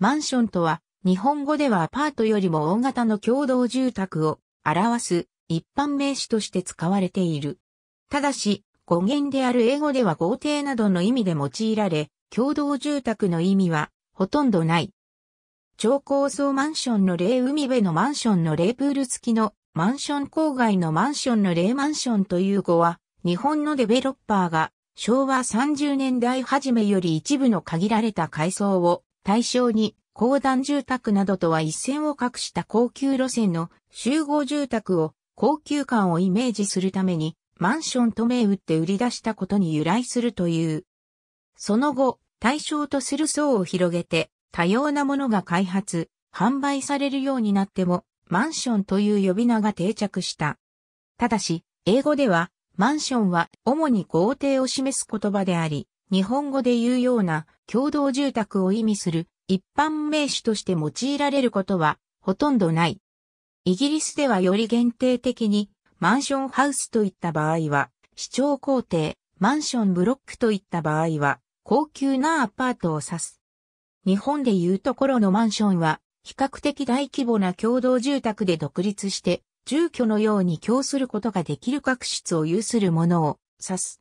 マンションとは、日本語ではアパートよりも大型の共同住宅を表す一般名詞として使われている。ただし、語源である英語では豪邸などの意味で用いられ、共同住宅の意味はほとんどない。超高層マンションの例海辺のマンションの例プール付きのマンション郊外のマンションの例マンションという語は、日本のデベロッパーが昭和30年代初めより一部の限られた階層を対象に、公団住宅などとは一線を画した高級路線の集合住宅を高級感をイメージするためにマンションと銘打って売り出したことに由来するという。その後、対象とする層を広げて多様なものが開発、販売されるようになってもマンションという呼び名が定着した。ただし、英語ではマンションは主に豪邸を示す言葉であり、日本語で言うような共同住宅を意味する一般名詞として用いられることはほとんどない。イギリスではより限定的にマンションハウスといった場合は市長工程、マンションブロックといった場合は高級なアパートを指す。日本でいうところのマンションは比較的大規模な共同住宅で独立して住居のように供することができる各室を有するものを指す。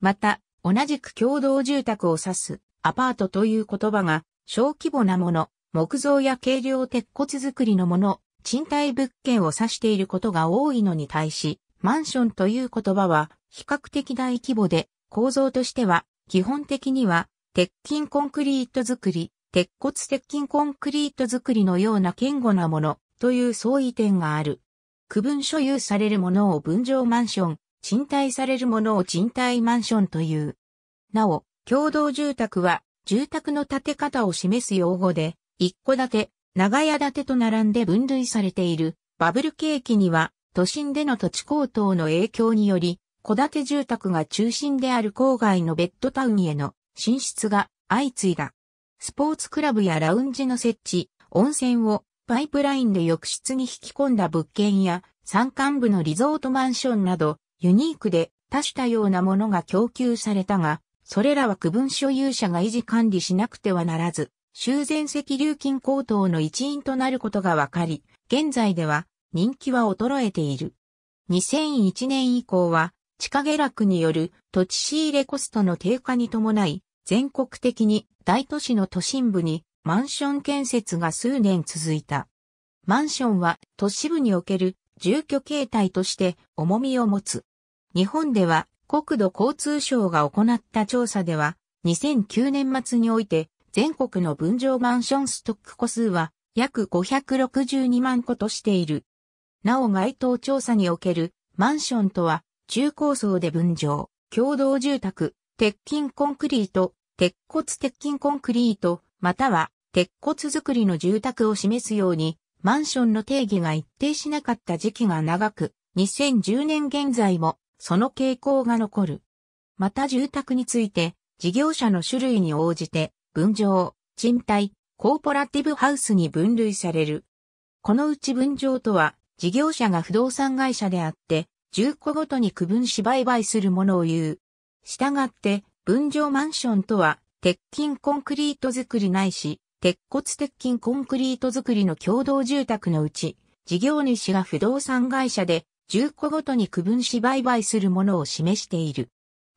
また、同じく共同住宅を指すアパートという言葉が小規模なもの、木造や軽量鉄骨造りのもの、賃貸物件を指していることが多いのに対し、マンションという言葉は比較的大規模で構造としては基本的には鉄筋コンクリート作り、鉄骨鉄筋コンクリート作りのような堅固なものという相違点がある。区分所有されるものを分譲マンション、賃貸されるものを賃貸マンションという。なお、共同住宅は、住宅の建て方を示す用語で、一戸建て、長屋建てと並んで分類されている。バブル景気には、都心での土地高騰の影響により、戸建て住宅が中心である郊外のベッドタウンへの進出が相次いだ。スポーツクラブやラウンジの設置、温泉をパイプラインで浴室に引き込んだ物件や山間部のリゾートマンションなどユニークで多種多様なものが供給されたが、それらは区分所有者が維持管理しなくてはならず、修繕積流金高騰の一因となることが分かり、現在では人気は衰えている。2001年以降は、地下下落による土地仕入れコストの低下に伴い、全国的に大都市の都心部にマンション建設が数年続いた。マンションは都市部における住居形態として重みを持つ。日本では国土交通省が行った調査では、2009年末において、全国の分譲マンションストック個数は約562万個としている。なお該当調査におけるマンションとは、中高層で分譲、共同住宅、鉄筋コンクリート、鉄骨鉄筋コンクリート、または鉄骨造りの住宅を示すように、マンションの定義が一定しなかった時期が長く、2010年現在もその傾向が残る。また住宅について、事業者の種類に応じて、分譲、賃貸、コーポラティブハウスに分類される。このうち分譲とは、事業者が不動産会社であって、住戸ごとに区分し売買するものを言う。したがって、分譲マンションとは、鉄筋コンクリート作りないし、鉄骨鉄筋コンクリート作りの共同住宅のうち、事業主が不動産会社で、10個ごとに区分し売買するものを示している。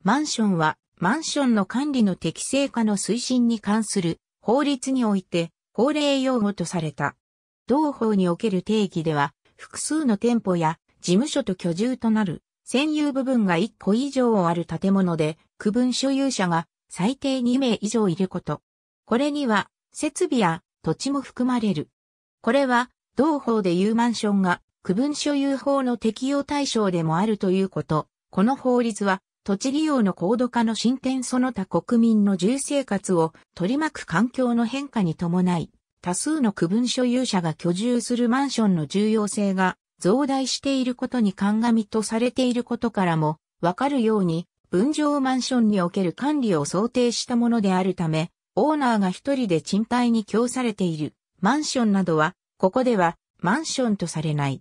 マンションは、マンションの管理の適正化の推進に関する法律において法令用語とされた。同法における定義では、複数の店舗や事務所と居住となる占有部分が1個以上ある建物で区分所有者が最低2名以上いること。これには設備や土地も含まれる。これは同法でいうマンションが区分所有法の適用対象でもあるということ。この法律は、土地利用の高度化の進展その他国民の住生活を取り巻く環境の変化に伴い、多数の区分所有者が居住するマンションの重要性が増大していることに鑑みとされていることからも、わかるように、分譲マンションにおける管理を想定したものであるため、オーナーが一人で賃貸に供されているマンションなどは、ここではマンションとされない。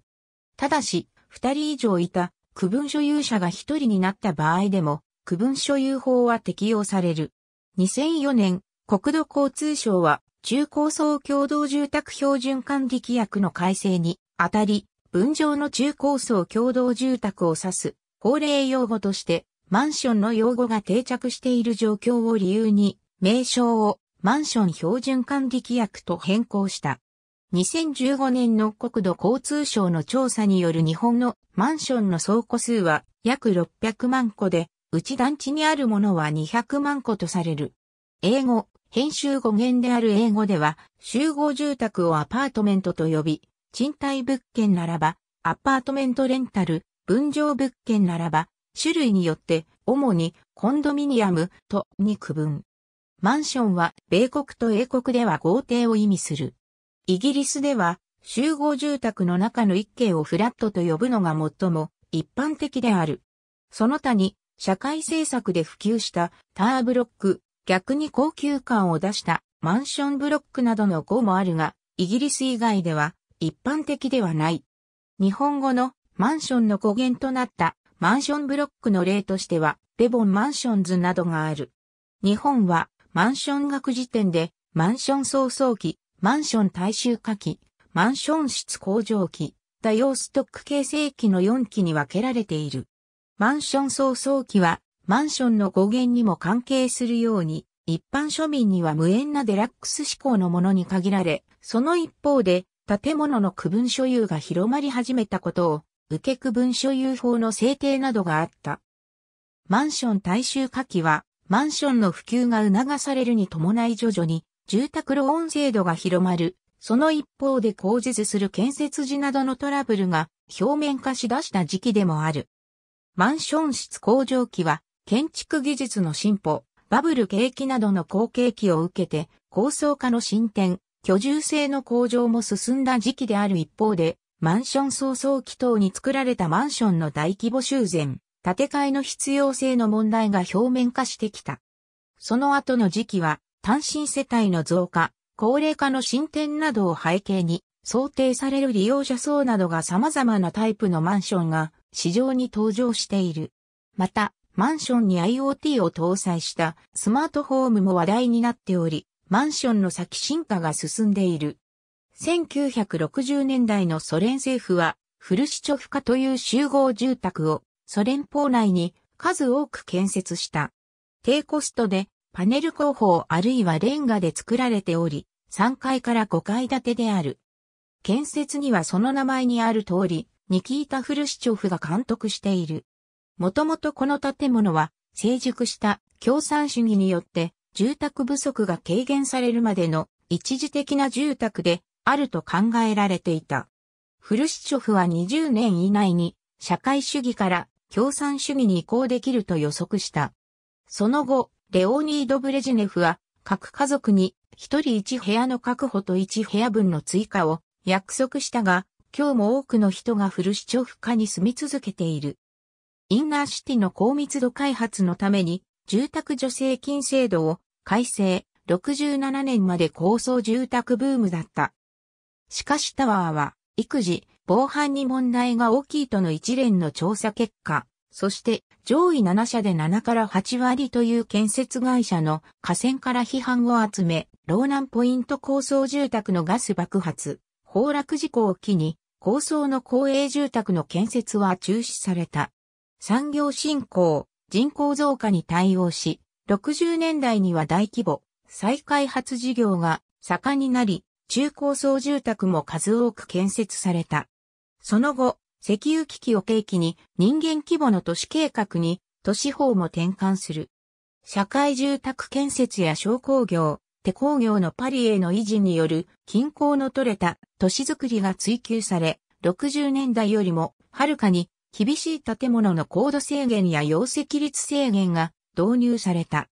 ただし、二人以上いた区分所有者が一人になった場合でも、区分所有法は適用される。2004年、国土交通省は中高層共同住宅標準管理規約の改正にあたり、分譲の中高層共同住宅を指す法令用語として、マンションの用語が定着している状況を理由に、名称をマンション標準管理規約と変更した。2015年の国土交通省の調査による日本のマンションの倉庫数は約600万戸で、うち団地にあるものは200万戸とされる。英語、編集語源である英語では、集合住宅をアパートメントと呼び、賃貸物件ならば、アパートメントレンタル、分譲物件ならば、種類によって、主にコンドミニアムとに区分。マンションは米国と英国では豪邸を意味する。イギリスでは集合住宅の中の一軒をフラットと呼ぶのが最も一般的である。その他に社会政策で普及したターブロック、逆に高級感を出したマンションブロックなどの語もあるが、イギリス以外では一般的ではない。日本語のマンションの語源となったマンションブロックの例としては、レボンマンションズなどがある。日本はマンション学時点でマンション早々期、マンション大衆化機、マンション室工場機、多様ストック形成機の4機に分けられている。マンション創造機は、マンションの語源にも関係するように、一般庶民には無縁なデラックス志向のものに限られ、その一方で、建物の区分所有が広まり始めたことを、受け区分所有法の制定などがあった。マンション大衆化器は、マンションの普及が促されるに伴い徐々に住宅ローン制度が広まる、その一方で口実する建設時などのトラブルが表面化しだした時期でもある。マンション室工場期は、建築技術の進歩、バブル景気などの好景気を受けて、高層化の進展、居住性の向上も進んだ時期である一方で、マンション早々期等に作られたマンションの大規模修繕、建て替えの必要性の問題が表面化してきた。その後の時期は、単身世帯の増加、高齢化の進展などを背景に、想定される利用者層などが様々なタイプのマンションが市場に登場している。また、マンションに IoT を搭載したスマートホームも話題になっており、マンションの先進化が進んでいる。1960年代のソ連政府は、フルシチョフ化という集合住宅をソ連邦内に数多く建設した。低コストでパネル工法あるいはレンガで作られており、3階から5階建てである。建設にはその名前にある通り、ニキータ・フルシチョフが監督している。もともとこの建物は成熟した共産主義によって住宅不足が軽減されるまでの一時的な住宅であると考えられていた。フルシチョフは20年以内に社会主義から共産主義に移行できると予測した。その後、レオニード・ブレジネフは、各家族に一人一部屋の確保と一部屋分の追加を約束したが、今日も多くの人がフルシチョフ化に住み続けている。インナーシティの高密度開発のために、住宅助成金制度を改正、67年まで高層住宅ブームだった。しかしタワーは、育児、防犯に問題が大きいとの一連の調査結果、そして上位7社で7から8割という建設会社の河川から批判を集め、老ンポイント高層住宅のガス爆発、崩落事故を機に、高層の公営住宅の建設は中止された。産業振興、人口増加に対応し、60年代には大規模、再開発事業が盛んになり、中高層住宅も数多く建設された。その後、石油危機を契機に人間規模の都市計画に都市法も転換する。社会住宅建設や商工業、手工業のパリへの維持による均衡の取れた都市づくりが追求され、60年代よりもはるかに厳しい建物の高度制限や容積率制限が導入された。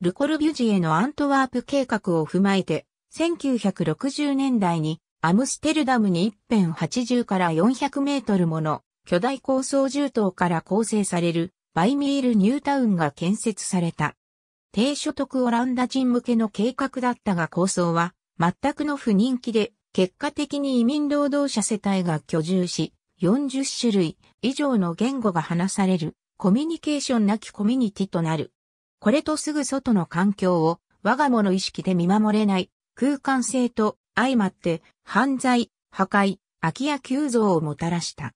ルコルビュジエのアントワープ計画を踏まえて、1960年代にアムステルダムに一辺80から400メートルもの巨大高層住塔から構成されるバイミールニュータウンが建設された。低所得オランダ人向けの計画だったが構想は全くの不人気で結果的に移民労働者世帯が居住し40種類以上の言語が話されるコミュニケーションなきコミュニティとなる。これとすぐ外の環境を我が物意識で見守れない空間性と相まって犯罪、破壊、空き家急増をもたらした。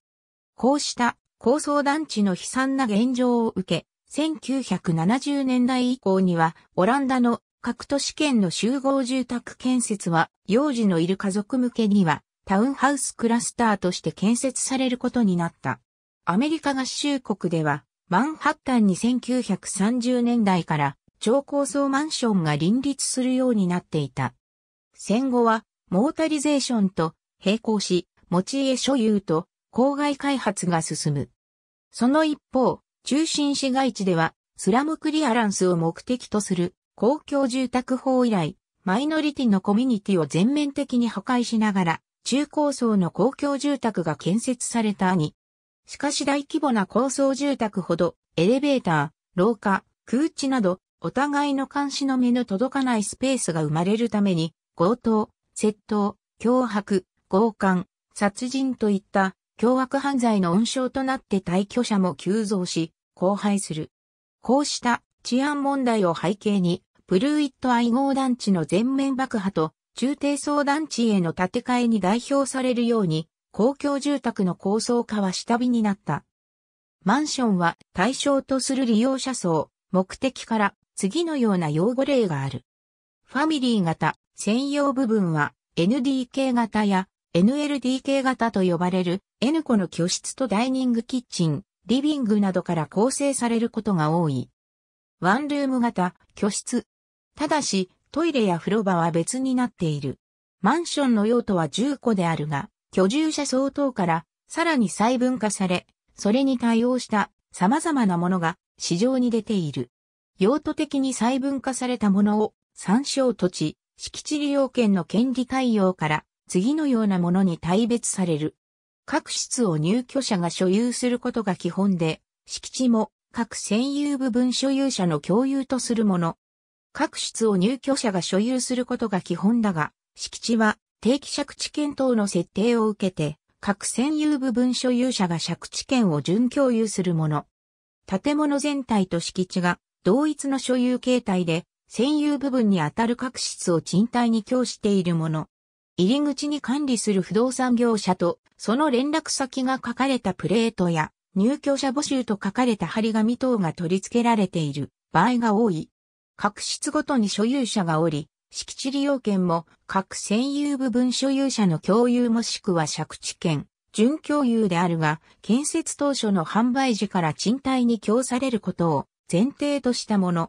こうした高層団地の悲惨な現状を受け、1970年代以降にはオランダの各都市圏の集合住宅建設は幼児のいる家族向けにはタウンハウスクラスターとして建設されることになった。アメリカ合衆国ではマンハッタンに1930年代から超高層マンションが林立するようになっていた。戦後はモータリゼーションと並行し、持ち家所有と郊外開発が進む。その一方、中心市街地ではスラムクリアランスを目的とする公共住宅法以来、マイノリティのコミュニティを全面的に破壊しながら、中高層の公共住宅が建設された兄。しかし大規模な高層住宅ほど、エレベーター、廊下、空地など、お互いの監視の目の届かないスペースが生まれるために、強盗、窃盗、脅迫、強姦、殺人といった凶悪犯罪の温床となって退去者も急増し、荒廃する。こうした治安問題を背景に、プルーイット愛号団地の全面爆破と中低層団地への建て替えに代表されるように、公共住宅の高層化は下火になった。マンションは対象とする利用者層、目的から次のような用語例がある。ファミリー型、専用部分は NDK 型や NLDK 型と呼ばれる N 個の居室とダイニングキッチン、リビングなどから構成されることが多い。ワンルーム型、居室。ただし、トイレや風呂場は別になっている。マンションの用途は10個であるが、居住者相当からさらに細分化され、それに対応した様々なものが市場に出ている。用途的に細分化されたものを参照土地、敷地利用権の権利対応から次のようなものに大別される。各室を入居者が所有することが基本で、敷地も各占有部分所有者の共有とするもの。各室を入居者が所有することが基本だが、敷地は定期借地権等の設定を受けて、各占有部分所有者が借地権を準共有するもの。建物全体と敷地が同一の所有形態で専有部分にあたる各室を賃貸に供しているもの。入り口に管理する不動産業者と、その連絡先が書かれたプレートや、入居者募集と書かれた張り紙等が取り付けられている場合が多い。各室ごとに所有者がおり、敷地利用権も各専有部分所有者の共有もしくは借地権、準共有であるが、建設当初の販売時から賃貸に供されることを前提としたもの。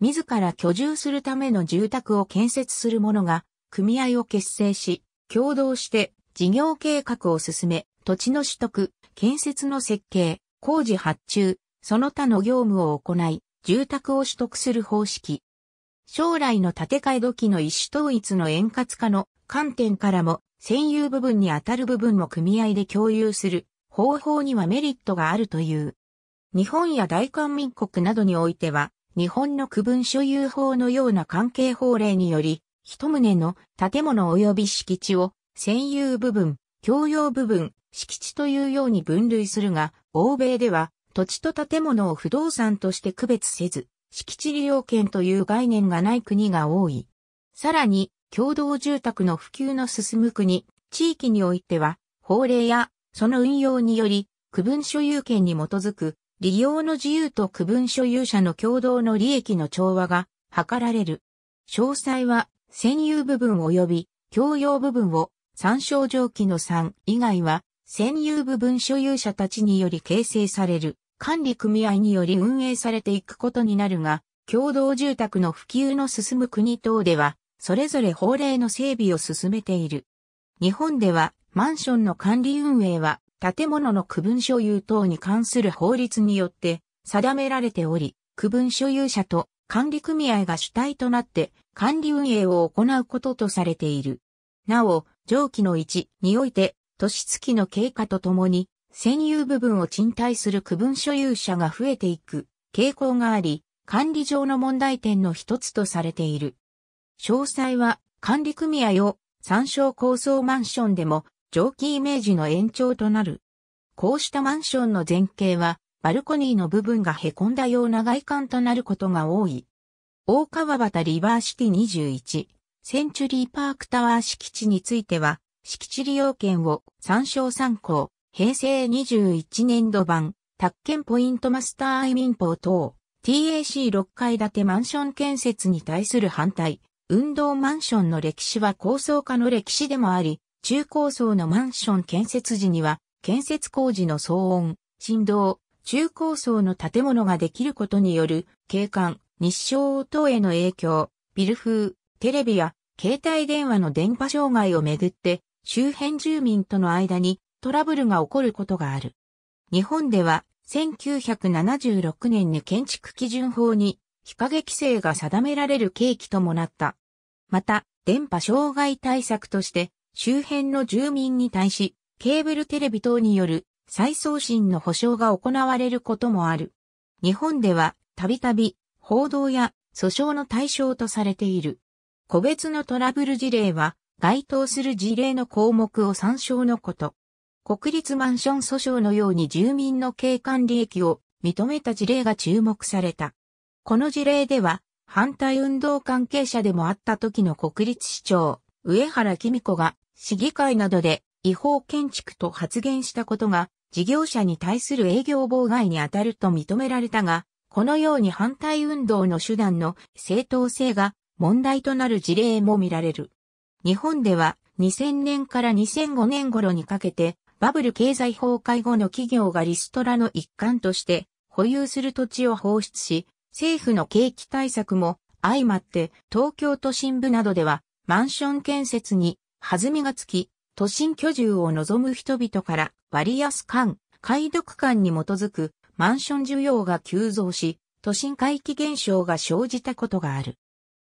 自ら居住するための住宅を建設する者が、組合を結成し、共同して事業計画を進め、土地の取得、建設の設計、工事発注、その他の業務を行い、住宅を取得する方式。将来の建て替え時の一種統一の円滑化の観点からも、占有部分に当たる部分も組合で共有する方法にはメリットがあるという。日本や大韓民国などにおいては、日本の区分所有法のような関係法令により、一棟の建物及び敷地を占有部分、共用部分、敷地というように分類するが、欧米では土地と建物を不動産として区別せず、敷地利用権という概念がない国が多い。さらに、共同住宅の普及の進む国、地域においては、法令やその運用により、区分所有権に基づく利用の自由と区分所有者の共同の利益の調和が図られる。詳細は、占有部分及び共用部分を参照上記の3以外は、占有部分所有者たちにより形成される管理組合により運営されていくことになるが、共同住宅の普及の進む国等では、それぞれ法令の整備を進めている。日本では、マンションの管理運営は、建物の区分所有等に関する法律によって定められており、区分所有者と管理組合が主体となって管理運営を行うこととされている。なお、上記の1において、年月の経過とともに、占有部分を賃貸する区分所有者が増えていく傾向があり、管理上の問題点の一つとされている。詳細は管理組合を参照高層マンションでも蒸気イメージの延長となる。こうしたマンションの前景は、バルコニーの部分が凹んだような外観となることが多い。大川端リバーシティ21、センチュリーパークタワー敷地については、敷地利用権を参照参考、平成21年度版、宅建ポイントマスター愛民法等、TAC6 階建てマンション建設に対する反対、運動マンションの歴史は高層化の歴史でもあり、中高層のマンション建設時には、建設工事の騒音、振動、中高層の建物ができることによる景観、日照等への影響、ビル風、テレビや携帯電話の電波障害をめぐって周辺住民との間にトラブルが起こることがある。日本では1976年に建築基準法に日陰規制が定められる契機ともなった。また、電波障害対策として周辺の住民に対し、ケーブルテレビ等による再送信の保証が行われることもある。日本では、たびたび、報道や訴訟の対象とされている。個別のトラブル事例は、該当する事例の項目を参照のこと。国立マンション訴訟のように住民の景観利益を認めた事例が注目された。この事例では、反対運動関係者でもあった時の国立市長、上原紀美子が市議会などで違法建築と発言したことが事業者に対する営業妨害に当たると認められたが、このように反対運動の手段の正当性が問題となる事例も見られる。日本では2000年から2005年頃にかけてバブル経済崩壊後の企業がリストラの一環として保有する土地を放出し、政府の景気対策も相まって東京都心部などではマンション建設に弾みがつき、都心居住を望む人々から割安感、解読感に基づくマンション需要が急増し、都心回帰現象が生じたことがある。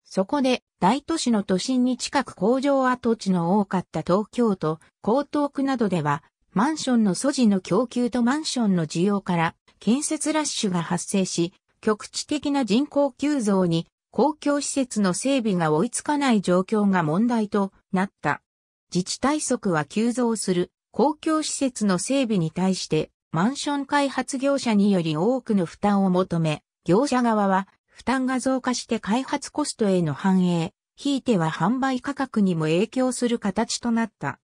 そこで大都市の都心に近く工場跡地の多かった東京都、江東区などでは、マンションの素地の供給とマンションの需要から建設ラッシュが発生し、局地的な人口急増に公共施設の整備が追いつかない状況が問題となった。自治体速は急増する公共施設の整備に対してマンション開発業者により多くの負担を求め、業者側は負担が増加して開発コストへの反映、ひいては販売価格にも影響する形となった。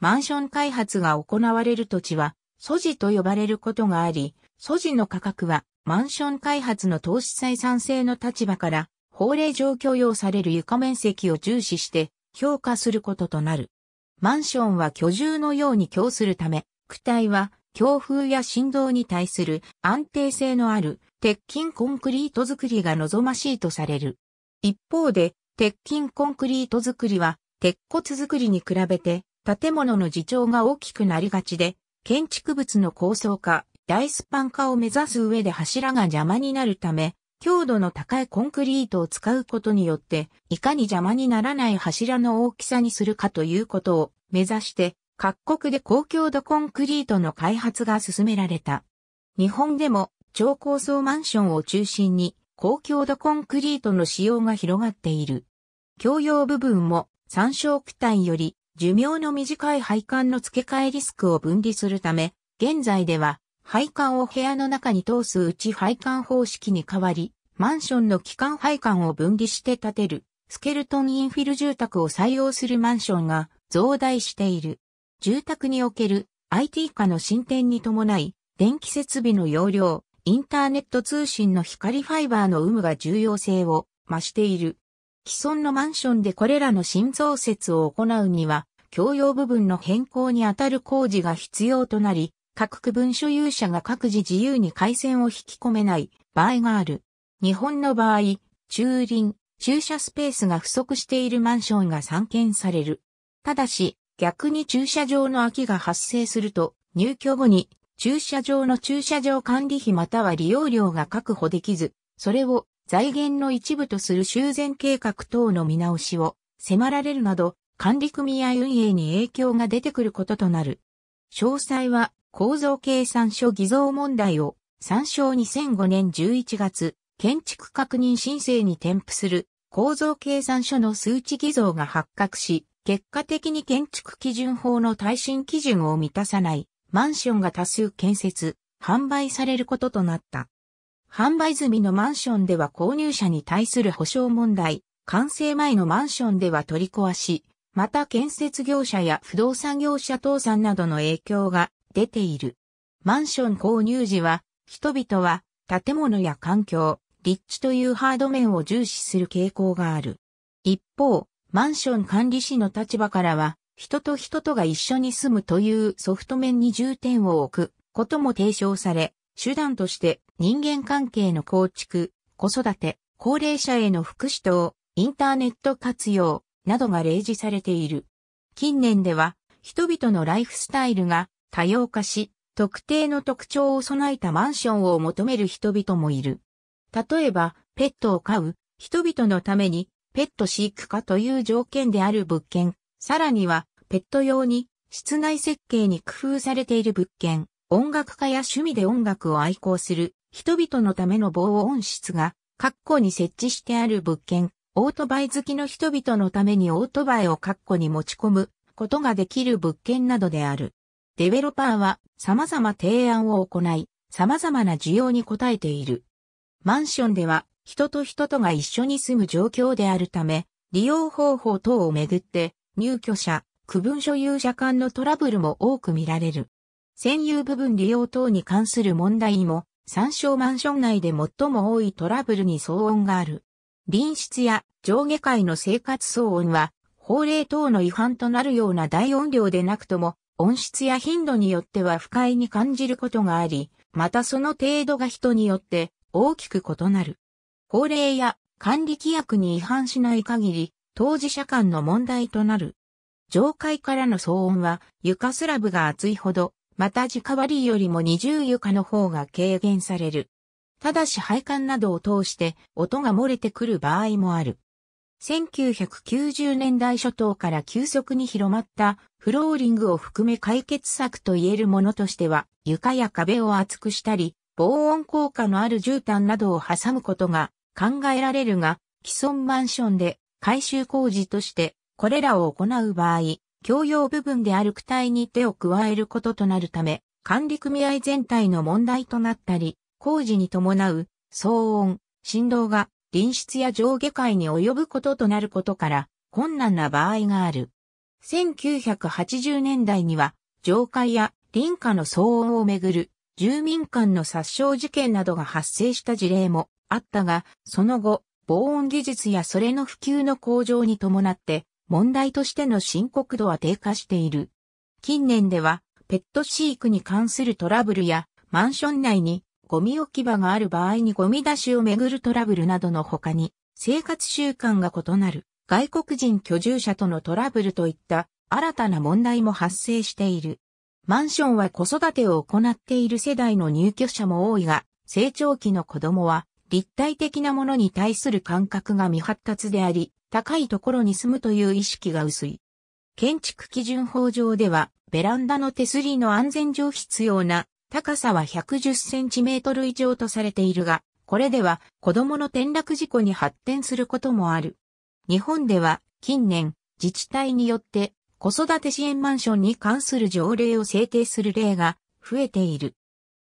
マンション開発が行われる土地は、素地と呼ばれることがあり、素地の価格はマンション開発の投資採算性の立場から法令上許容される床面積を重視して評価することとなる。マンションは居住のように供するため、躯体は強風や振動に対する安定性のある鉄筋コンクリート作りが望ましいとされる。一方で、鉄筋コンクリート作りは、鉄骨作りに比べて、建物の自重が大きくなりがちで、建築物の構想化、大スパン化を目指す上で柱が邪魔になるため、強度の高いコンクリートを使うことによって、いかに邪魔にならない柱の大きさにするかということを目指して、各国で高強度コンクリートの開発が進められた。日本でも超高層マンションを中心に高強度コンクリートの使用が広がっている。共用部分も参照区体より寿命の短い配管の付け替えリスクを分離するため、現在では配管を部屋の中に通すうち配管方式に変わり、マンションの基幹配管を分離して建てる、スケルトンインフィル住宅を採用するマンションが増大している。住宅における IT 化の進展に伴い、電気設備の容量、インターネット通信の光ファイバーの有無が重要性を増している。既存のマンションでこれらの新増設を行うには、共用部分の変更にあたる工事が必要となり、各区分所有者が各自自由に回線を引き込めない場合がある。日本の場合、駐輪、駐車スペースが不足しているマンションが散見される。ただし、逆に駐車場の空きが発生すると、入居後に駐車場の駐車場管理費または利用料が確保できず、それを財源の一部とする修繕計画等の見直しを迫られるなど、管理組合運営に影響が出てくることとなる。詳細は構造計算書偽造問題を参照2005年11月、建築確認申請に添付する構造計算書の数値偽造が発覚し、結果的に建築基準法の耐震基準を満たさないマンションが多数建設、販売されることとなった。販売済みのマンションでは購入者に対する保証問題、完成前のマンションでは取り壊し、また建設業者や不動産業者倒産などの影響が出ている。マンション購入時は、人々は建物や環境、立地というハード面を重視する傾向がある。一方、マンション管理士の立場からは、人と人とが一緒に住むというソフト面に重点を置くことも提唱され、手段として人間関係の構築、子育て、高齢者への福祉等、インターネット活用などが例示されている。近年では人々のライフスタイルが多様化し、特定の特徴を備えたマンションを求める人々もいる。例えば、ペットを飼う、人々のために、ペット飼育化という条件である物件、さらには、ペット用に、室内設計に工夫されている物件、音楽家や趣味で音楽を愛好する、人々のための防音室が、括弧に設置してある物件、オートバイ好きの人々のためにオートバイを括弧に持ち込むことができる物件などである。デベロパーは様々提案を行い、様々な需要に応えている。マンションでは人と人とが一緒に住む状況であるため、利用方法等をめぐって入居者、区分所有者間のトラブルも多く見られる。占有部分利用等に関する問題も、参照マンション内で最も多いトラブルに騒音がある。隣室や上下階の生活騒音は、法令等の違反となるような大音量でなくとも、音質や頻度によっては不快に感じることがあり、またその程度が人によって大きく異なる。法令や管理規約に違反しない限り、当事者間の問題となる。上階からの騒音は床スラブが厚いほど、また直張りよりも二重床の方が軽減される。ただし配管などを通して音が漏れてくる場合もある。1990年代初頭から急速に広まったフローリングを含め解決策と言えるものとしては床や壁を厚くしたり防音効果のある絨毯などを挟むことが考えられるが既存マンションで改修工事としてこれらを行う場合共用部分である躯体に手を加えることとなるため管理組合全体の問題となったり工事に伴う騒音、振動が隣室や上下階に及ぶこととなることから困難な場合がある。1980年代には上階や隣家の騒音をめぐる住民間の殺傷事件などが発生した事例もあったが、その後、防音技術やそれの普及の向上に伴って問題としての深刻度は低下している。近年ではペット飼育に関するトラブルやマンション内にゴミ置き場がある場合にゴミ出しをめぐるトラブルなどの他に、生活習慣が異なる外国人居住者とのトラブルといった新たな問題も発生している。マンションは子育てを行っている世代の入居者も多いが、成長期の子供は立体的なものに対する感覚が未発達であり、高いところに住むという意識が薄い。建築基準法上では、ベランダの手すりの安全上必要な高さは110センチメートル以上とされているが、これでは子供の転落事故に発展することもある。日本では近年自治体によって子育て支援マンションに関する条例を制定する例が増えている。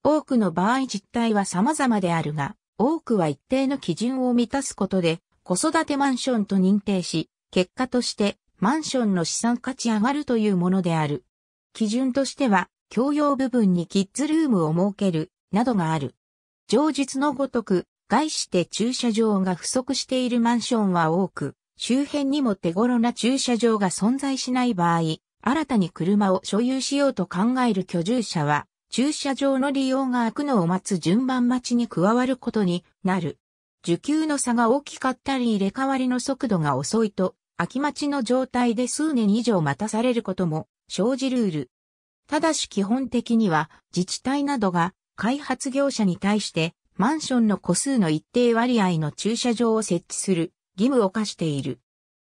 多くの場合実態は様々であるが、多くは一定の基準を満たすことで子育てマンションと認定し、結果としてマンションの資産価値上がるというものである。基準としては共用部分にキッズルームを設ける、などがある。上日のごとく、外して駐車場が不足しているマンションは多く、周辺にも手頃な駐車場が存在しない場合、新たに車を所有しようと考える居住者は、駐車場の利用が空くのを待つ順番待ちに加わることになる。受給の差が大きかったり入れ替わりの速度が遅いと、空き待ちの状態で数年以上待たされることも生じルール。ただし基本的には自治体などが開発業者に対してマンションの個数の一定割合の駐車場を設置する義務を課している。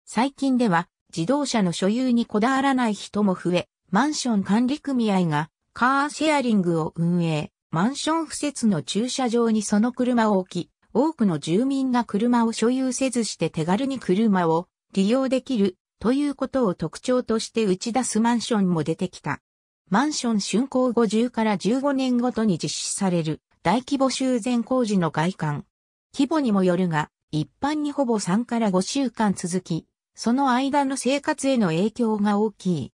最近では自動車の所有にこだわらない人も増え、マンション管理組合がカーシェアリングを運営、マンション付設の駐車場にその車を置き、多くの住民が車を所有せずして手軽に車を利用できるということを特徴として打ち出すマンションも出てきた。マンション竣工後10から15年ごとに実施される大規模修繕工事の外観。規模にもよるが、一般にほぼ3から5週間続き、その間の生活への影響が大きい。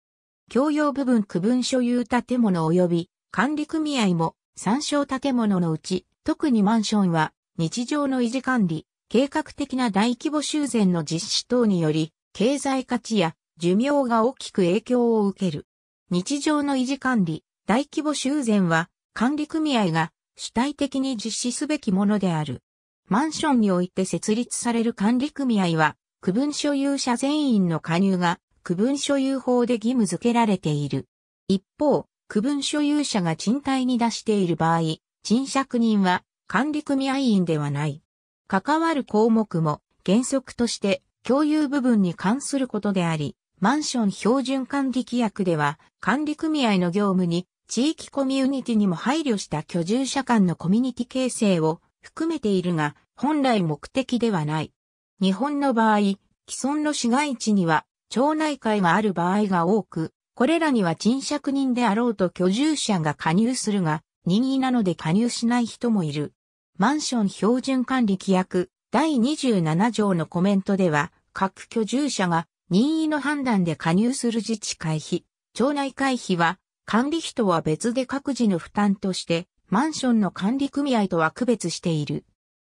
共用部分区分所有建物及び管理組合も参照建物のうち、特にマンションは日常の維持管理、計画的な大規模修繕の実施等により、経済価値や寿命が大きく影響を受ける。日常の維持管理、大規模修繕は管理組合が主体的に実施すべきものである。マンションにおいて設立される管理組合は、区分所有者全員の加入が区分所有法で義務付けられている。一方、区分所有者が賃貸に出している場合、賃借人は管理組合員ではない。関わる項目も原則として共有部分に関することであり、マンション標準管理規約では、管理組合の業務に、地域コミュニティにも配慮した居住者間のコミュニティ形成を含めているが、本来目的ではない。日本の場合、既存の市街地には、町内会がある場合が多く、これらには賃借人であろうと居住者が加入するが、任意なので加入しない人もいる。マンション標準管理規約第27条のコメントでは、各居住者が任意の判断で加入する自治会費、町内会費は、管理費とは別で各自の負担として、マンションの管理組合とは区別している。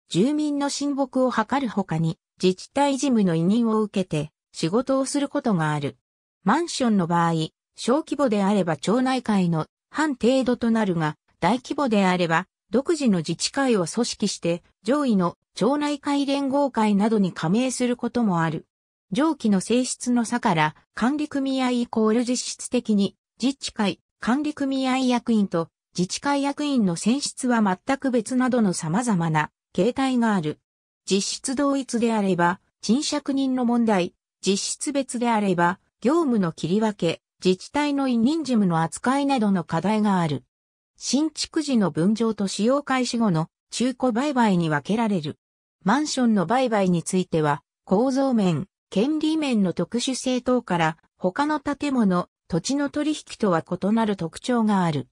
住民の親睦を図るほかに、自治体事務の委任を受けて、仕事をすることがある。マンションの場合、小規模であれば町内会の半程度となるが、大規模であれば、独自の自治会を組織して、上位の町内会連合会などに加盟することもある。上記の性質の差から管理組合イコール実質的に自治会、管理組合役員と自治会役員の選出は全く別などの様々な形態がある。実質同一であれば、賃借人の問題、実質別であれば、業務の切り分け、自治体の委任事務の扱いなどの課題がある。新築時の分譲と使用開始後の中古売買に分けられる。マンションの売買については、構造面、権利面の特殊性等から他の建物、土地の取引とは異なる特徴がある。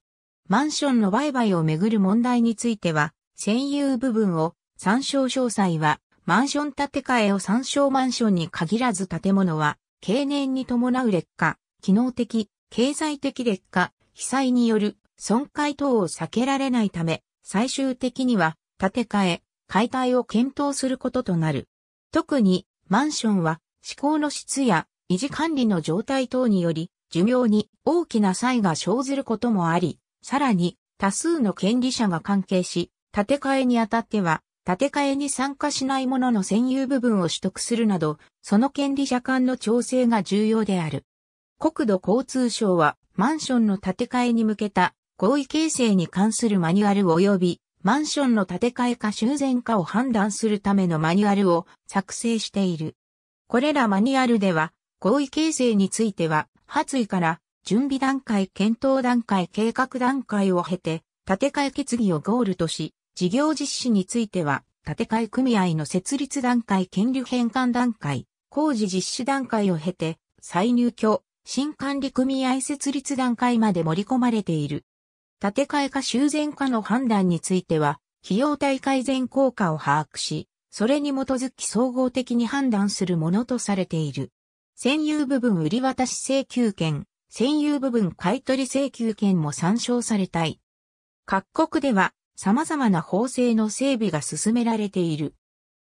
マンションの売買をめぐる問題については、占有部分を参照詳細は、マンション建て替えを参照マンションに限らず建物は、経年に伴う劣化、機能的、経済的劣化、被災による損壊等を避けられないため、最終的には建て替え、解体を検討することとなる。特に、マンションは思考の質や維持管理の状態等により、寿命に大きな差異が生ずることもあり、さらに多数の権利者が関係し、建て替えにあたっては、建て替えに参加しない者の占有部分を取得するなど、その権利者間の調整が重要である。国土交通省は、マンションの建て替えに向けた合意形成に関するマニュアル及び、マンションの建て替えか修繕かを判断するためのマニュアルを作成している。これらマニュアルでは、合意形成については、発意から準備段階、検討段階、計画段階を経て、建て替え決議をゴールとし、事業実施については、建て替え組合の設立段階、権利返還段階、工事実施段階を経て、再入居、新管理組合設立段階まで盛り込まれている。建て替えか修繕かの判断については、費用対改善効果を把握し、それに基づき総合的に判断するものとされている。占有部分売り渡し請求権、占有部分買取請求権も参照されたい。各国では様々な法制の整備が進められている。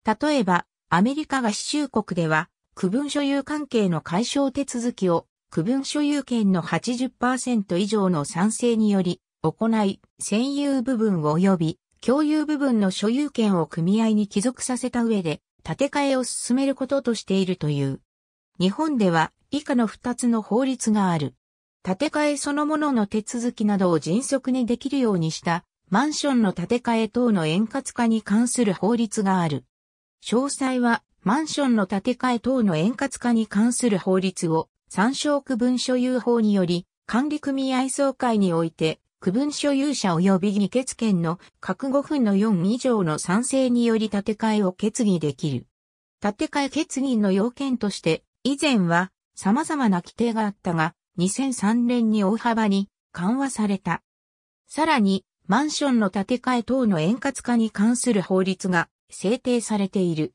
例えば、アメリカ合衆国では、区分所有関係の解消手続きを、区分所有権の80%以上の賛成により、行い、占有部分及び共有部分の所有権を組合に帰属させた上で、建て替えを進めることとしているという。日本では以下の2つの法律がある。建て替えそのものの手続きなどを迅速にできるようにしたマンションの建て替え等の円滑化に関する法律がある。詳細はマンションの建て替え等の円滑化に関する法律を参照区分所有法により管理組合総会において区分所有者及び議決権の各5分の4以上の賛成により建て替えを決議できる。建て替え決議の要件として、以前は様々な規定があったが、2003年に大幅に緩和された。さらに、マンションの建て替え等の円滑化に関する法律が制定されている。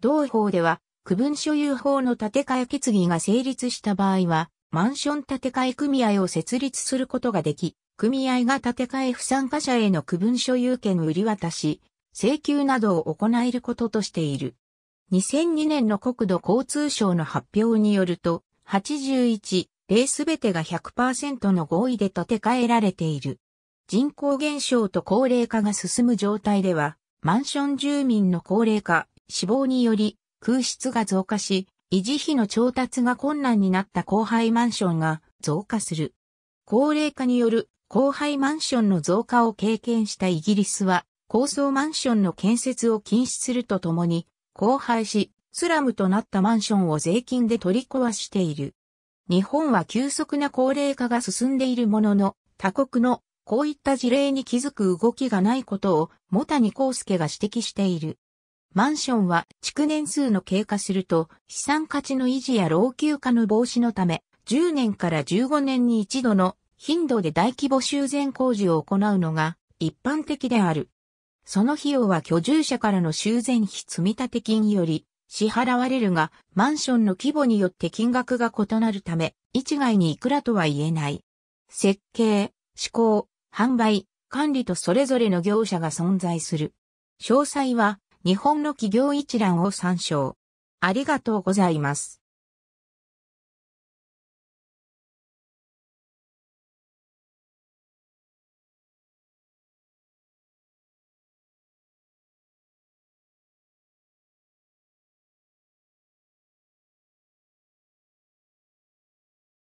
同法では、区分所有法の建て替え決議が成立した場合は、マンション建て替え組合を設立することができ、組合が建て替え不参加者への区分所有権売り渡し、請求などを行えることとしている。2002年の国土交通省の発表によると、81、例すべてが100%の合意で建て替えられている。人口減少と高齢化が進む状態では、マンション住民の高齢化、死亡により空室が増加し、維持費の調達が困難になった後輩マンションが増加する。高齢化による荒廃マンションの増加を経験したイギリスは、高層マンションの建設を禁止するとともに、荒廃し、スラムとなったマンションを税金で取り壊している。日本は急速な高齢化が進んでいるものの、他国のこういった事例に気づく動きがないことを、茂谷康介が指摘している。マンションは築年数の経過すると、資産価値の維持や老朽化の防止のため、10年から15年に一度の頻度で大規模修繕工事を行うのが一般的である。その費用は居住者からの修繕費積立金より支払われるが、マンションの規模によって金額が異なるため、一概にいくらとは言えない。設計、施工、販売、管理とそれぞれの業者が存在する。詳細は日本の企業一覧を参照。ありがとうございます。